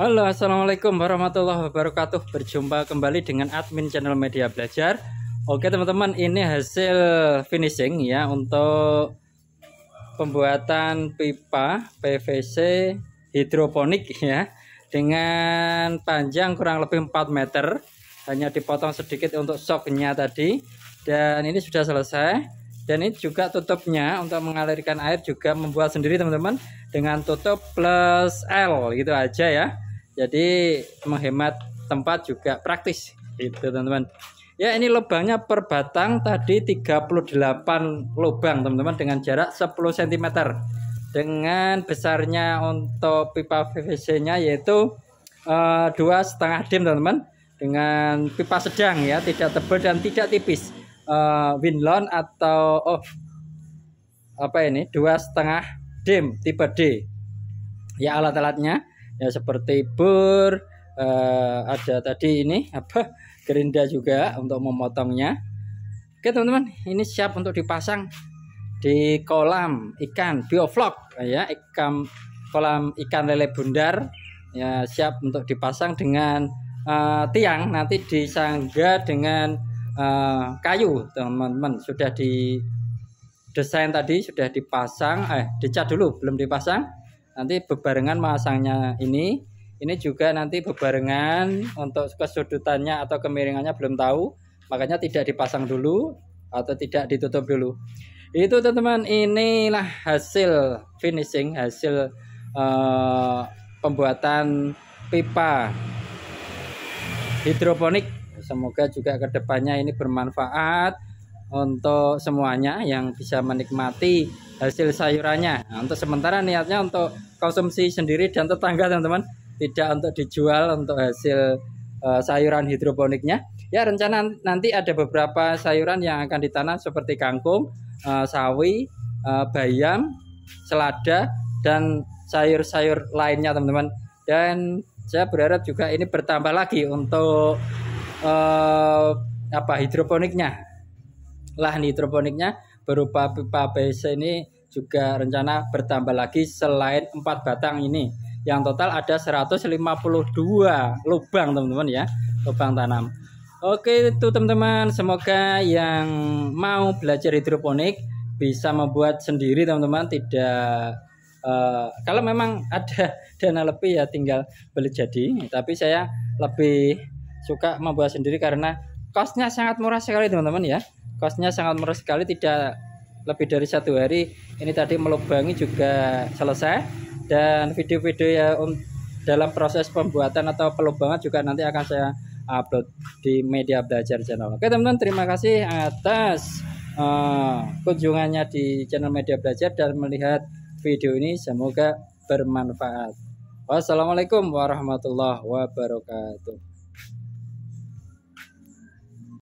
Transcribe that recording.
Halo, assalamualaikum warahmatullahi wabarakatuh. Berjumpa kembali dengan admin channel Media Belajar. Oke, teman-teman, ini hasil finishing ya untuk pembuatan pipa PVC hidroponik ya dengan panjang kurang lebih 4 meter. Hanya dipotong sedikit untuk soknya tadi dan ini sudah selesai. Dan ini juga tutupnya untuk mengalirkan air juga membuat sendiri teman-teman dengan tutup plus L gitu aja ya jadi menghemat tempat juga praktis itu teman-teman ya ini lubangnya per batang tadi 38 lubang teman-teman dengan jarak 10 cm dengan besarnya untuk pipa PVC nya yaitu eh, dua setengah dim teman-teman dengan pipa sedang ya tidak tebal dan tidak tipis uh, eh, winlon atau oh apa ini dua setengah dim tipe D ya alat-alatnya ya seperti bur uh, ada tadi ini apa gerinda juga untuk memotongnya oke teman-teman ini siap untuk dipasang di kolam ikan bioflok ya ikan kolam ikan lele bundar ya siap untuk dipasang dengan uh, tiang nanti disangga dengan uh, kayu teman-teman sudah di desain tadi sudah dipasang eh dicat dulu belum dipasang nanti bebarengan masangnya ini ini juga nanti bebarengan untuk kesudutannya atau kemiringannya belum tahu makanya tidak dipasang dulu atau tidak ditutup dulu itu teman-teman inilah hasil finishing hasil uh, pembuatan pipa hidroponik semoga juga kedepannya ini bermanfaat untuk semuanya yang bisa menikmati hasil sayurannya. Nah, untuk sementara niatnya untuk konsumsi sendiri dan tetangga teman-teman, tidak untuk dijual untuk hasil uh, sayuran hidroponiknya. Ya rencana nanti ada beberapa sayuran yang akan ditanam seperti kangkung, uh, sawi, uh, bayam, selada dan sayur-sayur lainnya teman-teman. Dan saya berharap juga ini bertambah lagi untuk uh, apa hidroponiknya lahan hidroponiknya berupa pipa PVC ini juga rencana bertambah lagi selain empat batang ini yang total ada 152 lubang teman-teman ya lubang tanam Oke itu teman-teman semoga yang mau belajar hidroponik bisa membuat sendiri teman-teman tidak uh, kalau memang ada dana lebih ya tinggal beli jadi tapi saya lebih suka membuat sendiri karena costnya sangat murah sekali teman-teman ya Kosnya sangat murah sekali, tidak lebih dari satu hari. Ini tadi melubangi juga selesai dan video-video ya um, dalam proses pembuatan atau pelubangan juga nanti akan saya upload di media belajar channel. Oke teman-teman, terima kasih atas uh, kunjungannya di channel media belajar dan melihat video ini. Semoga bermanfaat. Wassalamualaikum warahmatullahi wabarakatuh.